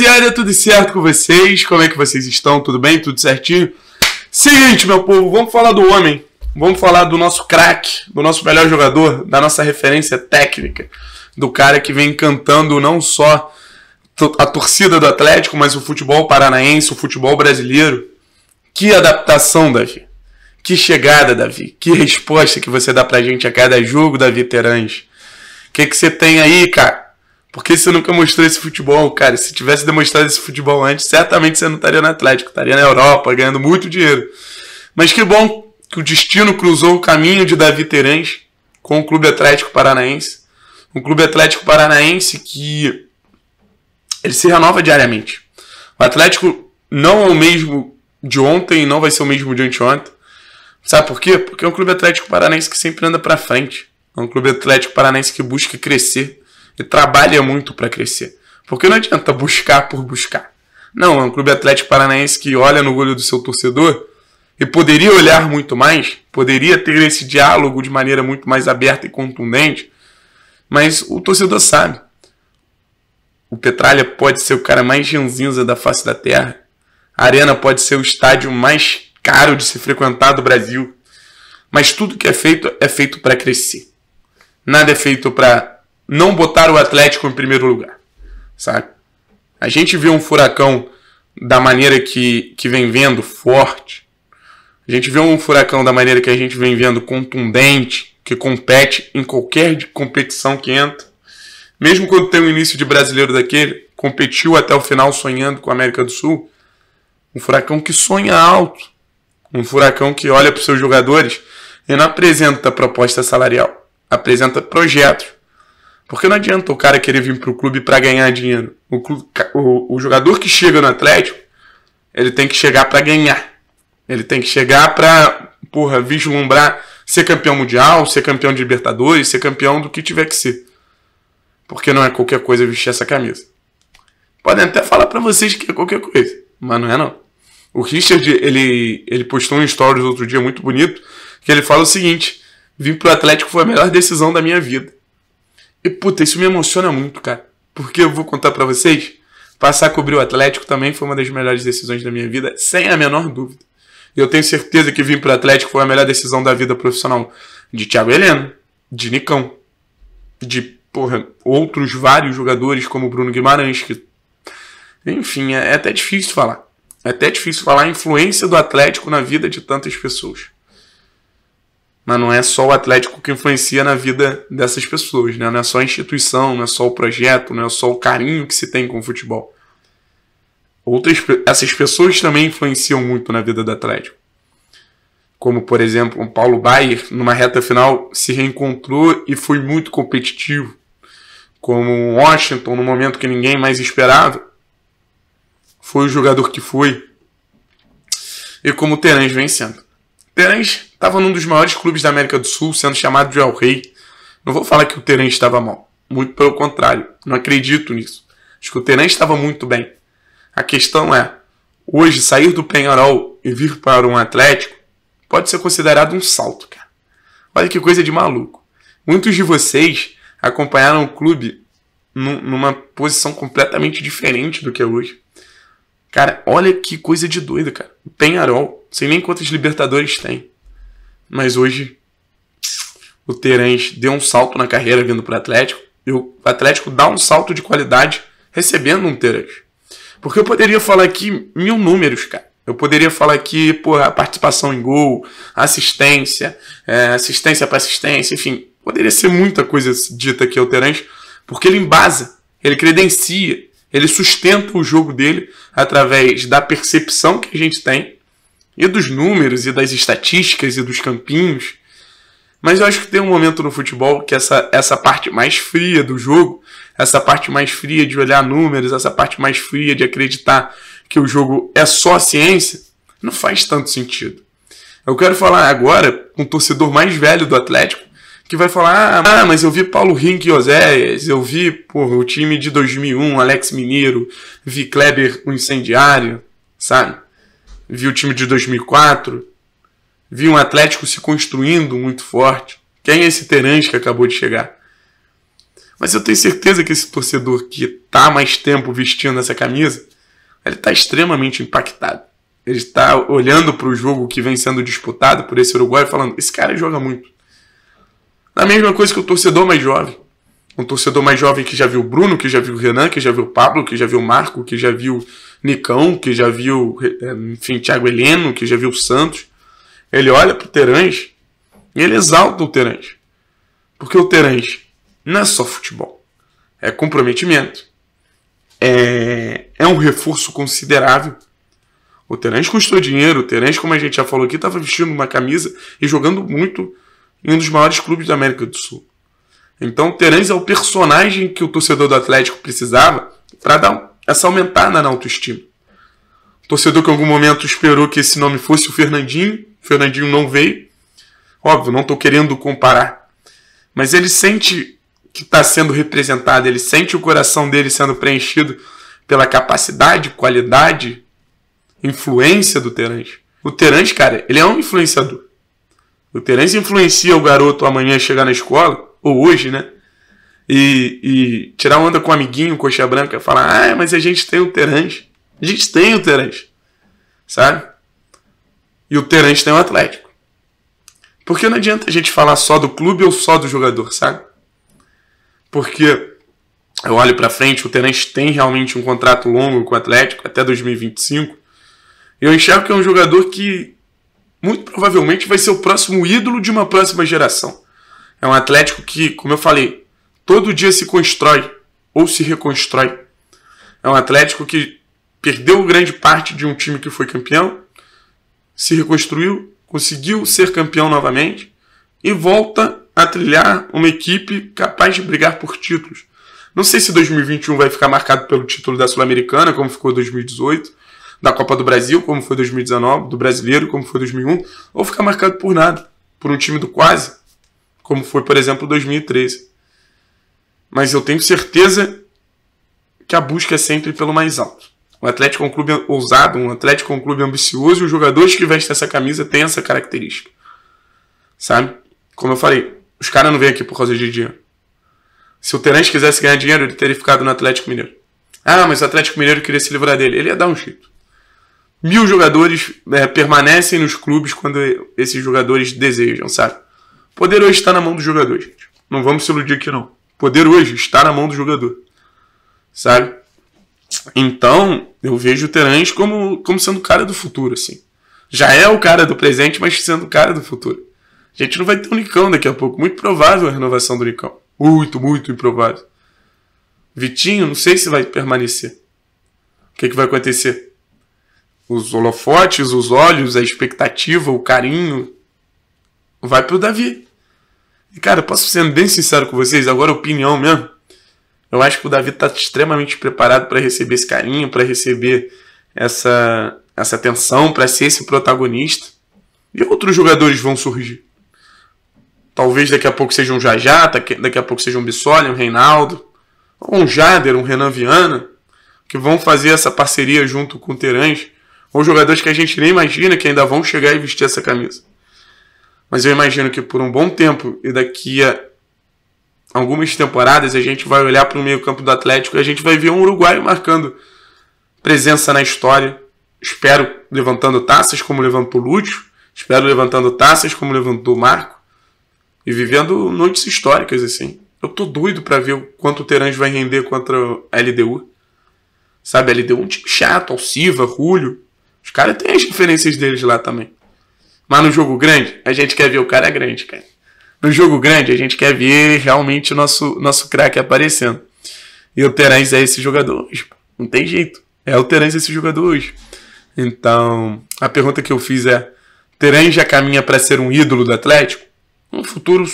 rapaziada, tudo certo com vocês? Como é que vocês estão? Tudo bem? Tudo certinho? Seguinte, meu povo, vamos falar do homem. Vamos falar do nosso craque, do nosso melhor jogador, da nossa referência técnica, do cara que vem encantando não só a torcida do Atlético, mas o futebol paranaense, o futebol brasileiro. Que adaptação, Davi. Que chegada, Davi. Que resposta que você dá pra gente a cada jogo, Davi Terãs. O que, que você tem aí, cara? Porque você nunca mostrou esse futebol, cara. Se tivesse demonstrado esse futebol antes, certamente você não estaria no Atlético, estaria na Europa, ganhando muito dinheiro. Mas que bom que o destino cruzou o caminho de Davi Terãs com o Clube Atlético Paranaense. Um Clube Atlético Paranaense que ele se renova diariamente. O Atlético não é o mesmo de ontem, não vai ser o mesmo de anteontem. Sabe por quê? Porque é um Clube Atlético Paranaense que sempre anda para frente. É um Clube Atlético Paranaense que busca crescer e trabalha muito para crescer. Porque não adianta buscar por buscar. Não, é um clube atlético paranaense que olha no olho do seu torcedor e poderia olhar muito mais, poderia ter esse diálogo de maneira muito mais aberta e contundente, mas o torcedor sabe. O Petralha pode ser o cara mais ranzinza da face da terra. A Arena pode ser o estádio mais caro de se frequentar do Brasil. Mas tudo que é feito é feito para crescer. Nada é feito para não botar o Atlético em primeiro lugar, sabe? A gente vê um furacão da maneira que, que vem vendo, forte. A gente vê um furacão da maneira que a gente vem vendo, contundente, que compete em qualquer competição que entra. Mesmo quando tem um início de brasileiro daquele, competiu até o final sonhando com a América do Sul. Um furacão que sonha alto. Um furacão que olha para os seus jogadores e não apresenta proposta salarial, apresenta projetos porque não adianta o cara querer vir para o clube para ganhar dinheiro. O, clube, o, o, jogador que chega no Atlético, ele tem que chegar para ganhar. Ele tem que chegar para, porra, vislumbrar ser campeão mundial, ser campeão de Libertadores, ser campeão do que tiver que ser. Porque não é qualquer coisa vestir essa camisa. Podem até falar para vocês que é qualquer coisa, mas não é não. O Richard, ele, ele postou um stories outro dia muito bonito, que ele fala o seguinte: vim pro Atlético foi a melhor decisão da minha vida. E puta, isso me emociona muito, cara. Porque eu vou contar para vocês, passar a cobrir o Atlético também foi uma das melhores decisões da minha vida, sem a menor dúvida. E eu tenho certeza que vir pro Atlético foi a melhor decisão da vida profissional de Thiago Heleno, de Nicão, de porra, outros vários jogadores como Bruno Guimarães, que enfim, é, é até difícil falar. É até difícil falar a influência do Atlético na vida de tantas pessoas. Mas não é só o Atlético que influencia na vida dessas pessoas, né? Não é só a instituição, não é só o projeto, não é só o carinho que se tem com o futebol. Outras, essas pessoas também influenciam muito na vida do Atlético. Como, por exemplo, o Paulo Baier, numa reta final, se reencontrou e foi muito competitivo. Como o Washington, no momento que ninguém mais esperava, foi o jogador que foi. E como o Terence vencendo. Terence estava num dos maiores clubes da América do Sul, sendo chamado de El Rei. Não vou falar que o Terence estava mal. Muito pelo contrário. Não acredito nisso. Acho que o Terence estava muito bem. A questão é, hoje sair do Penharol e vir para um Atlético pode ser considerado um salto, cara. Olha que coisa de maluco. Muitos de vocês acompanharam o clube numa posição completamente diferente do que é hoje. Cara, olha que coisa de doido, cara. O Penharol sei nem quantas Libertadores tem. Mas hoje o Terãs deu um salto na carreira vindo para o Atlético. E o Atlético dá um salto de qualidade recebendo um Terãs. Porque eu poderia falar aqui mil números, cara. Eu poderia falar aqui, porra, participação em gol, assistência, é, assistência para assistência, enfim. Poderia ser muita coisa dita aqui ao Terãs, porque ele embasa, ele credencia, ele sustenta o jogo dele através da percepção que a gente tem e dos números e das estatísticas e dos campinhos. Mas eu acho que tem um momento no futebol que essa, essa parte mais fria do jogo, essa parte mais fria de olhar números, essa parte mais fria de acreditar que o jogo é só ciência, não faz tanto sentido. Eu quero falar agora com o torcedor mais velho do Atlético, que vai falar: ah, ah mas eu vi Paulo Henrique e Oséias, eu vi porra, o time de 2001, Alex Mineiro, vi Kleber, o um incendiário, sabe? vi o time de 2004, vi um Atlético se construindo muito forte. Quem é esse Terence que acabou de chegar? Mas eu tenho certeza que esse torcedor que está mais tempo vestindo essa camisa, ele está extremamente impactado. Ele está olhando para o jogo que vem sendo disputado por esse Uruguai e falando: esse cara joga muito. A mesma coisa que o torcedor mais jovem. Um torcedor mais jovem que já viu o Bruno, que já viu o Renan, que já viu o Pablo, que já viu o Marco, que já viu Nicão, que já viu, enfim, Thiago Heleno, que já viu o Santos. Ele olha pro Terãs e ele exalta o Terãs. Porque o Terãs não é só futebol, é comprometimento. É, é um reforço considerável. O Terãs custou dinheiro, o Terãs, como a gente já falou aqui, estava vestindo uma camisa e jogando muito em um dos maiores clubes da América do Sul. Então, o Terãs é o personagem que o torcedor do Atlético precisava para dar essa é aumentada né, na autoestima. O torcedor que em algum momento esperou que esse nome fosse o Fernandinho, o Fernandinho não veio. Óbvio, não estou querendo comparar. Mas ele sente que está sendo representado, ele sente o coração dele sendo preenchido pela capacidade, qualidade, influência do Terence. O Terence, cara, ele é um influenciador. O Terence influencia o garoto amanhã chegar na escola, ou hoje, né? e, e tirar onda com um amiguinho, coxa branca, falar, ah, é, mas a gente tem o Terence A gente tem o Terence sabe? E o Terence tem o Atlético. Porque não adianta a gente falar só do clube ou só do jogador, sabe? Porque eu olho para frente, o Terence tem realmente um contrato longo com o Atlético até 2025. E eu enxergo que é um jogador que muito provavelmente vai ser o próximo ídolo de uma próxima geração. É um Atlético que, como eu falei, todo dia se constrói ou se reconstrói. É um Atlético que perdeu grande parte de um time que foi campeão, se reconstruiu, conseguiu ser campeão novamente e volta a trilhar uma equipe capaz de brigar por títulos. Não sei se 2021 vai ficar marcado pelo título da Sul-Americana, como ficou 2018, da Copa do Brasil, como foi 2019, do Brasileiro, como foi 2001, ou ficar marcado por nada, por um time do quase, como foi, por exemplo, 2013 mas eu tenho certeza que a busca é sempre pelo mais alto. O Atlético é um clube ousado, um Atlético é um clube ambicioso e os jogadores que vestem essa camisa têm essa característica. Sabe? Como eu falei, os caras não vêm aqui por causa de dinheiro. Se o Terence quisesse ganhar dinheiro, ele teria ficado no Atlético Mineiro. Ah, mas o Atlético Mineiro queria se livrar dele. Ele ia dar um jeito. Mil jogadores é, permanecem nos clubes quando esses jogadores desejam, sabe? O poder hoje está na mão dos jogadores, gente. Não vamos se iludir aqui, não poder hoje está na mão do jogador, sabe? Então, eu vejo o Terãs como, como sendo o cara do futuro, assim. Já é o cara do presente, mas sendo o cara do futuro. A gente não vai ter o um Nicão daqui a pouco. Muito provável a renovação do Nicão. Muito, muito improvável. Vitinho, não sei se vai permanecer. O que, é que vai acontecer? Os holofotes, os olhos, a expectativa, o carinho. Vai pro Davi. E, cara, posso ser bem sincero com vocês, agora opinião mesmo. Eu acho que o Davi está extremamente preparado para receber esse carinho, para receber essa, essa atenção, para ser esse protagonista. E outros jogadores vão surgir. Talvez daqui a pouco seja um Jajá, tá daqui a pouco seja um Bissoli, um Reinaldo, ou um Jader, um Renan Viana, que vão fazer essa parceria junto com o Terãs, ou jogadores que a gente nem imagina que ainda vão chegar e vestir essa camisa. Mas eu imagino que por um bom tempo e daqui a algumas temporadas a gente vai olhar para o meio-campo do Atlético e a gente vai ver um uruguaio marcando presença na história. Espero levantando taças como levantou Lúcio, espero levantando taças como levantou Marco e vivendo noites históricas assim. Eu tô doido para ver o quanto o Terãs vai render contra a LDU. Sabe, a LDU é um time chato, Alciva, Julio. Os caras têm as referências deles lá também. Mas no jogo grande, a gente quer ver o cara grande, cara. No jogo grande, a gente quer ver realmente o nosso, nosso craque aparecendo. E o Terãs é esse jogador hoje. Não tem jeito. É o Terãs esse jogador hoje. Então, a pergunta que eu fiz é: Terãs já caminha para ser um ídolo do Atlético? No futuro,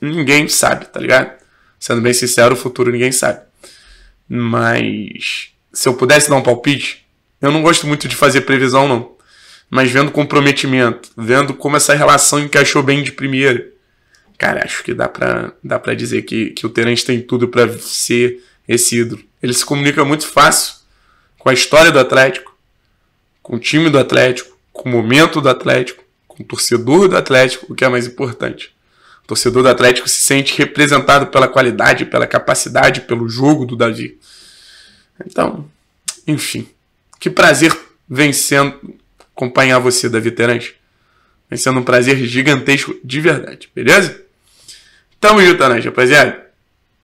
ninguém sabe, tá ligado? Sendo bem sincero, o futuro ninguém sabe. Mas, se eu pudesse dar um palpite, eu não gosto muito de fazer previsão, não mas vendo comprometimento, vendo como essa relação encaixou bem de primeira. Cara, acho que dá pra, dá pra dizer que, que o Terence tem tudo para ser esse ídolo. Ele se comunica muito fácil com a história do Atlético, com o time do Atlético, com o momento do Atlético, com o torcedor do Atlético, o que é mais importante. O torcedor do Atlético se sente representado pela qualidade, pela capacidade, pelo jogo do Davi. Então, enfim, que prazer vencendo acompanhar você, Davi Terãs. Vai sendo um prazer gigantesco de verdade, beleza? Tamo junto, Ananja, rapaziada.